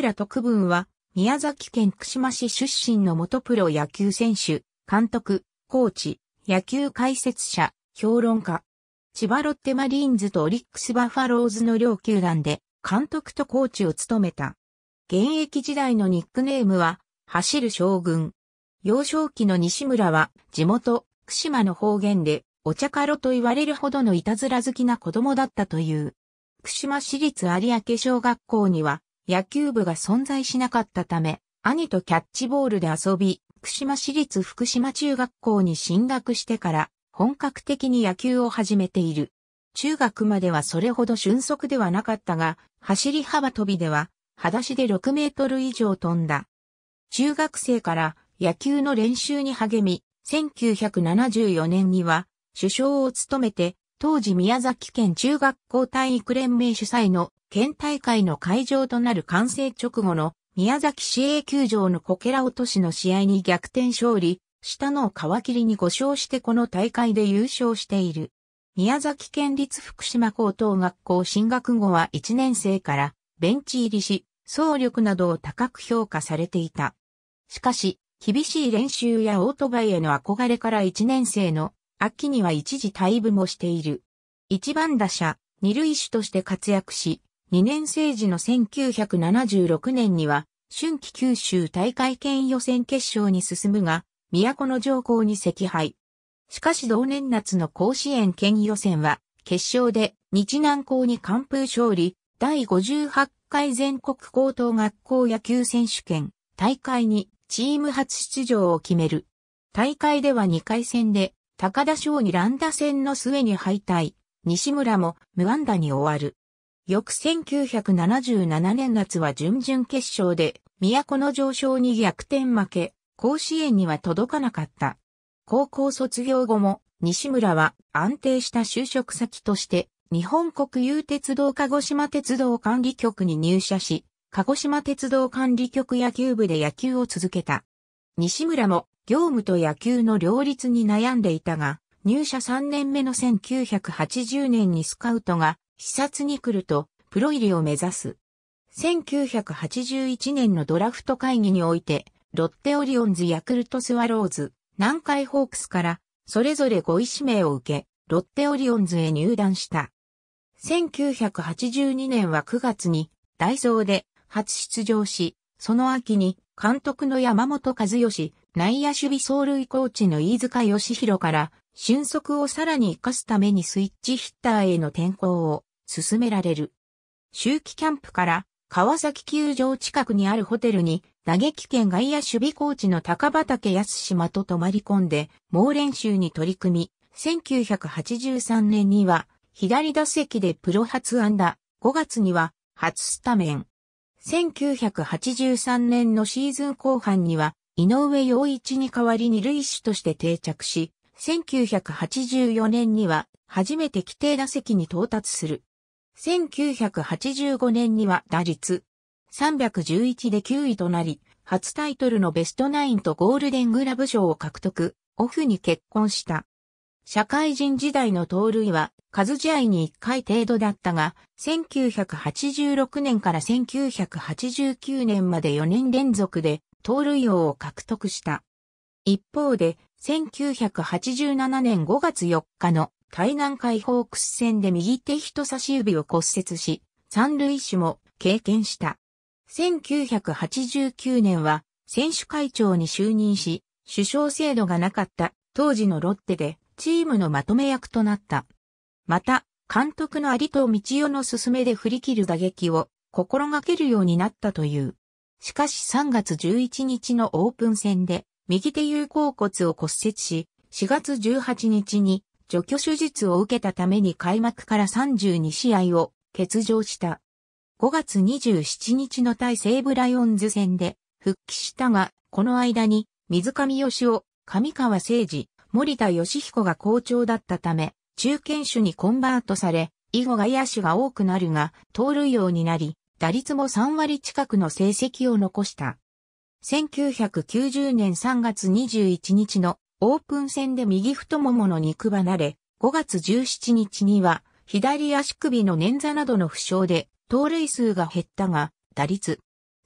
倉徳文は、宮崎県串間市出身の元プロ野球選手、監督、コーチ、野球解説者、評論家。千葉ロッテマリーンズとオリックスバファローズの両球団で、監督とコーチを務めた。現役時代のニックネームは、走る将軍。幼少期の西村は、地元、串間の方言で、お茶かろと言われるほどのいたずら好きな子供だったという。串間市立有明小学校には、野球部が存在しなかったため、兄とキャッチボールで遊び、福島市立福島中学校に進学してから本格的に野球を始めている。中学まではそれほど俊足ではなかったが、走り幅跳びでは、裸足で6メートル以上飛んだ。中学生から野球の練習に励み、1974年には首相を務めて、当時宮崎県中学校体育連盟主催の県大会の会場となる完成直後の宮崎市営球場のこけら落としの試合に逆転勝利、下の皮切りに5勝してこの大会で優勝している。宮崎県立福島高等学校進学後は1年生からベンチ入りし、総力などを高く評価されていた。しかし、厳しい練習やオートバイへの憧れから1年生の秋には一時退部もしている。一番打者、二塁手として活躍し、2年生時の1976年には、春季九州大会県予選決勝に進むが、都の上校に惜敗。しかし同年夏の甲子園県予選は、決勝で日南校に完封勝利、第58回全国高等学校野球選手権大会にチーム初出場を決める。大会では2回戦で高田賞に乱打戦の末に敗退、西村も無安打に終わる。翌1977年夏は準々決勝で、都の上昇に逆転負け、甲子園には届かなかった。高校卒業後も、西村は安定した就職先として、日本国有鉄道鹿児島鉄道管理局に入社し、鹿児島鉄道管理局野球部で野球を続けた。西村も業務と野球の両立に悩んでいたが、入社3年目の1980年にスカウトが視察に来ると、プロ入りを目指す。1981年のドラフト会議において、ロッテオリオンズ、ヤクルトスワローズ、南海ホークスから、それぞれ5位指名を受け、ロッテオリオンズへ入団した。1982年は9月に、ダイソーで初出場し、その秋に、監督の山本和義、内野守備走塁コーチの飯塚義弘から、俊足をさらに活かすためにスイッチヒッターへの転向を勧められる。周期キャンプから川崎球場近くにあるホテルに打撃圏外野守備コーチの高畑康島と泊まり込んで猛練習に取り組み、1983年には左打席でプロ初安打、5月には初スタメン。1983年のシーズン後半には井上陽一に代わりに類手として定着し、1984年には初めて規定打席に到達する。1985年には打率311で9位となり、初タイトルのベストナインとゴールデングラブ賞を獲得、オフに結婚した。社会人時代の盗塁は数試合に1回程度だったが、1986年から1989年まで4年連続で盗塁王を獲得した。一方で、1987年5月4日の海南海放屈ク戦で右手人差し指を骨折し、三塁手も経験した。1989年は選手会長に就任し、首相制度がなかった当時のロッテでチームのまとめ役となった。また、監督の有藤道夫の勧めで振り切る打撃を心がけるようになったという。しかし3月11日のオープン戦で右手有効骨を骨折し、4月18日に除去手術を受けたために開幕から32試合を欠場した。5月27日の対西武ライオンズ戦で復帰したが、この間に水上義雄、上川誠二、森田義彦が好調だったため、中堅手にコンバートされ、以後外野手が多くなるが、盗塁王になり、打率も3割近くの成績を残した。1990年3月21日のオープン戦で右太ももの肉離れ、5月17日には、左足首の捻挫などの負傷で、盗塁数が減ったが、打率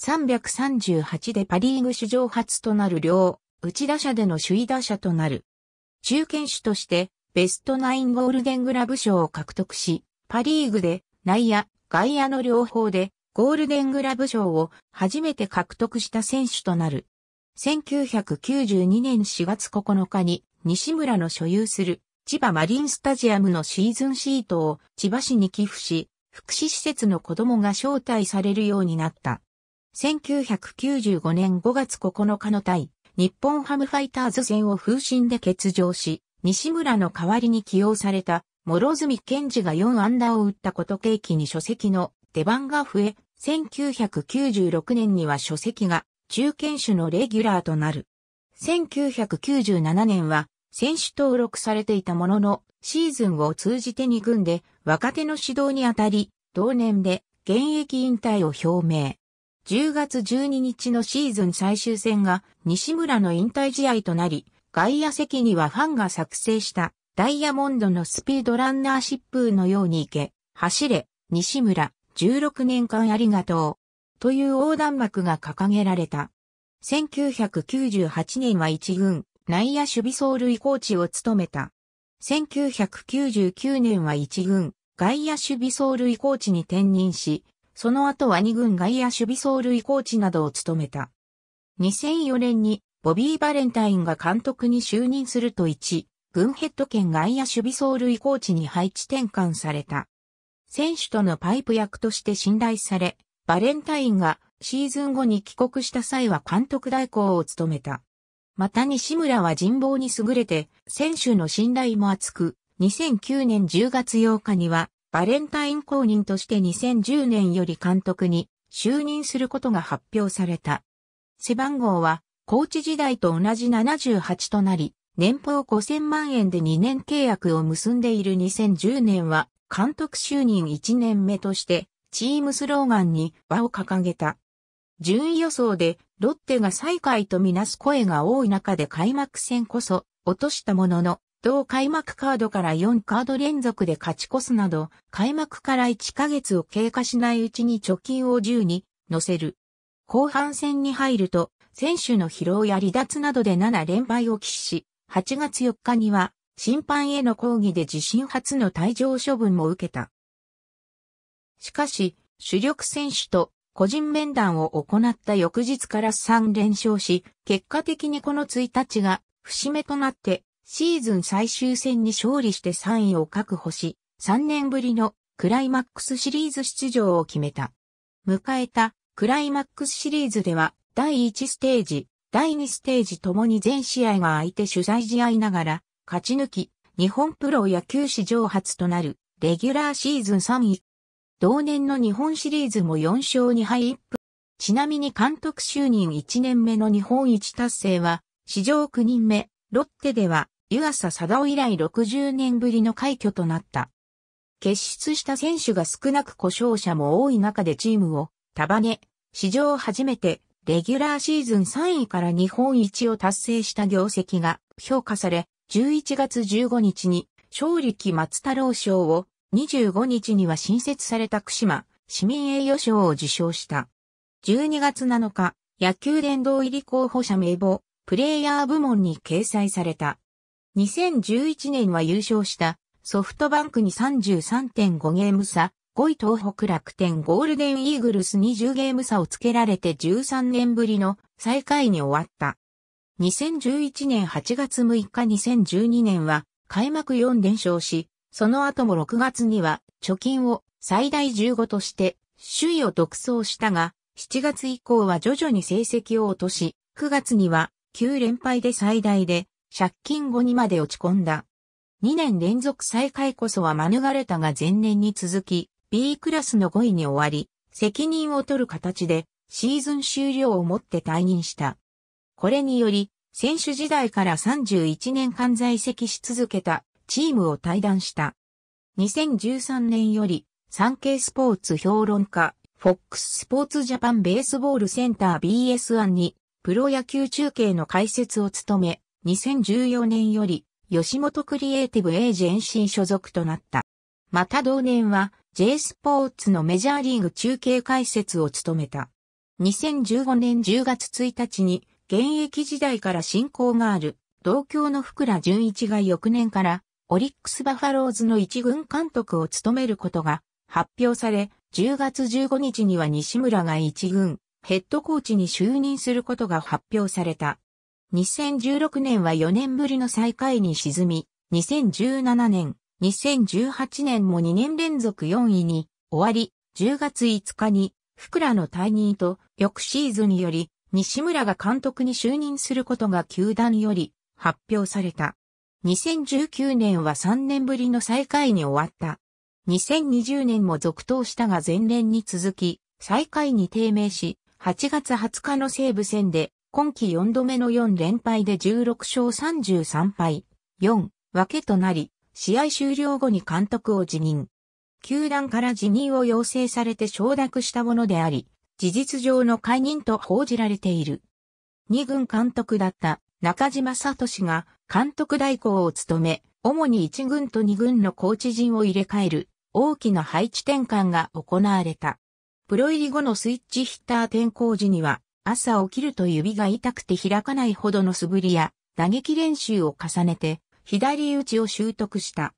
338でパリーグ史上初となる両、内打者での首位打者となる。中堅手として、ベストナインゴールデングラブ賞を獲得し、パリーグで内野、外野の両方でゴールデングラブ賞を初めて獲得した選手となる。1992年4月9日に西村の所有する千葉マリンスタジアムのシーズンシートを千葉市に寄付し、福祉施設の子供が招待されるようになった。1995年5月9日の対日本ハムファイターズ戦を風疹で欠場し、西村の代わりに起用された諸角健二が4安打を打ったこと契機に書籍の出番が増え、1996年には書籍が中堅手のレギュラーとなる。1997年は選手登録されていたものの、シーズンを通じて2軍で若手の指導にあたり、同年で現役引退を表明。10月12日のシーズン最終戦が西村の引退試合となり、外野席にはファンが作成したダイヤモンドのスピードランナー疾風のように行け、走れ、西村、16年間ありがとう。という横断幕が掲げられた。1998年は一軍、内野守備走塁コーチを務めた。1999年は一軍、外野守備走塁コーチに転任し、その後は二軍外野守備走塁コーチなどを務めた。2004年にボビー・バレンタインが監督に就任すると1、軍ヘッド兼外野守備走塁コーチに配置転換された。選手とのパイプ役として信頼され、バレンタインがシーズン後に帰国した際は監督代行を務めた。また西村は人望に優れて、選手の信頼も厚く、2009年10月8日には、バレンタイン公認として2010年より監督に就任することが発表された。背番号は、コーチ時代と同じ78となり、年俸5000万円で2年契約を結んでいる2010年は、監督就任1年目として、チームスローガンに和を掲げた。順位予想でロッテが最下位とみなす声が多い中で開幕戦こそ落としたものの、同開幕カードから4カード連続で勝ち越すなど、開幕から1ヶ月を経過しないうちに貯金を10に乗せる。後半戦に入ると、選手の疲労や離脱などで7連敗を喫し、8月4日には審判への抗議で自身初の退場処分も受けた。しかし、主力選手と個人面談を行った翌日から3連勝し、結果的にこの1日が節目となって、シーズン最終戦に勝利して3位を確保し、3年ぶりのクライマックスシリーズ出場を決めた。迎えたクライマックスシリーズでは、第1ステージ、第2ステージともに全試合が相手取材試合ながら、勝ち抜き、日本プロ野球史上初となる、レギュラーシーズン3位同年の日本シリーズも4勝2敗1分。ちなみに監督就任1年目の日本一達成は、史上9人目、ロッテでは、湯浅貞夫以来60年ぶりの快挙となった。結出した選手が少なく故障者も多い中でチームを束ね、史上初めてレギュラーシーズン3位から日本一を達成した業績が評価され、11月15日に勝力松太郎賞を25日には新設された福島市民栄誉賞を受賞した。12月7日、野球殿堂入り候補者名簿、プレイヤー部門に掲載された。2011年は優勝したソフトバンクに33.5ゲーム差、5位東北楽天ゴールデンイーグルス20ゲーム差をつけられて13年ぶりの最下位に終わった。2011年8月6日2012年は開幕4連勝し、その後も6月には貯金を最大15として首位を独走したが、7月以降は徐々に成績を落とし、9月には9連敗で最大で借金後にまで落ち込んだ。2年連続再開こそは免れたが前年に続き B クラスの5位に終わり、責任を取る形でシーズン終了をもって退任した。これにより、選手時代から31年間在籍し続けたチームを退団した。2013年より、産経スポーツ評論家、FOX スポーツジャパンベースボールセンター BS1 に、プロ野球中継の解説を務め、2014年より、吉本クリエイティブエージェンシー所属となった。また同年は J スポーツのメジャーリーグ中継解説を務めた。2015年10月1日に現役時代から進行がある同郷の福良純一が翌年からオリックスバファローズの一軍監督を務めることが発表され、10月15日には西村が一軍ヘッドコーチに就任することが発表された。2016年は4年ぶりの最下位に沈み、2017年、2018年も2年連続4位に終わり、10月5日に福良の退任と翌シーズンにより西村が監督に就任することが球団より発表された。2019年は3年ぶりの最下位に終わった。2020年も続投したが前年に続き、最下位に低迷し、8月20日の西武戦で、今季4度目の4連敗で16勝33敗、4分けとなり、試合終了後に監督を辞任。球団から辞任を要請されて承諾したものであり、事実上の解任と報じられている。二軍監督だった中島聡が監督代行を務め、主に1軍と2軍のコーチ陣を入れ替える大きな配置転換が行われた。プロ入り後のスイッチヒッター転向時には、朝起きると指が痛くて開かないほどの素振りや打撃練習を重ねて、左打ちを習得した。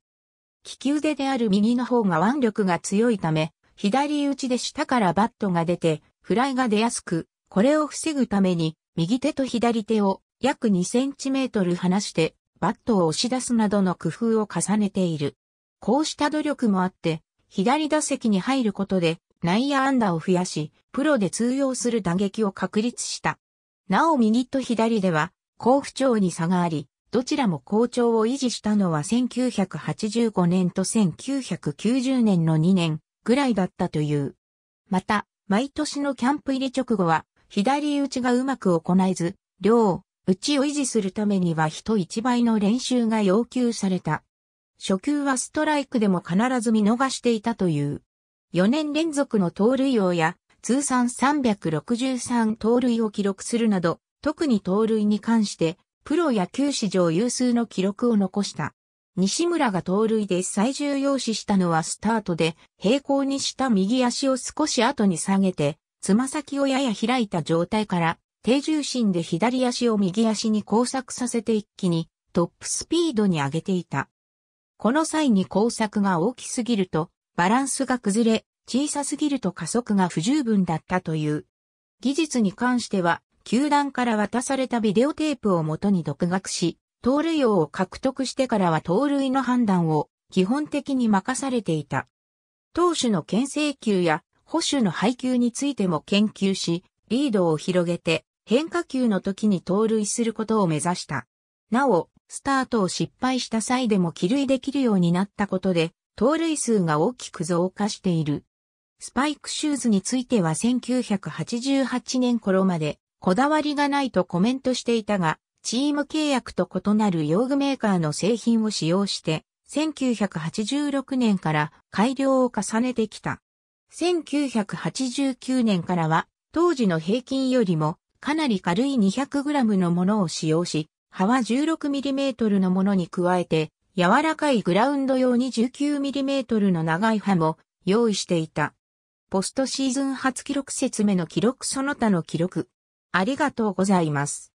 利き腕である右の方が腕力が強いため、左打ちで下からバットが出て、フライが出やすく、これを防ぐために、右手と左手を約2センチメートル離してバットを押し出すなどの工夫を重ねている。こうした努力もあって、左打席に入ることで内野安打を増やし、プロで通用する打撃を確立した。なお右と左では、甲不調に差があり、どちらも好調を維持したのは1985年と1990年の2年ぐらいだったという。また、毎年のキャンプ入り直後は、左打ちがうまく行えず、両打ちを維持するためには人一倍の練習が要求された。初球はストライクでも必ず見逃していたという。4年連続の盗塁王や通算363盗塁を記録するなど、特に盗塁に関してプロ野球史上有数の記録を残した。西村が盗塁で最重要視したのはスタートで平行にした右足を少し後に下げて、つま先をやや開いた状態から低重心で左足を右足に交錯させて一気にトップスピードに上げていた。この際に交錯が大きすぎるとバランスが崩れ、小さすぎると加速が不十分だったという。技術に関しては、球団から渡されたビデオテープを元に独学し、盗塁王を獲得してからは盗塁の判断を基本的に任されていた。投手の牽制球や保守の配球についても研究し、リードを広げて変化球の時に盗塁することを目指した。なお、スタートを失敗した際でも起塁できるようになったことで、盗塁数が大きく増加している。スパイクシューズについては1988年頃まで、こだわりがないとコメントしていたが、チーム契約と異なる用具メーカーの製品を使用して、1986年から改良を重ねてきた。1989年からは、当時の平均よりもかなり軽い 200g のものを使用し、幅 16mm のものに加えて、柔らかいグラウンド用に1 9 m m の長い刃も用意していた。ポストシーズン初記録説明の記録その他の記録。ありがとうございます。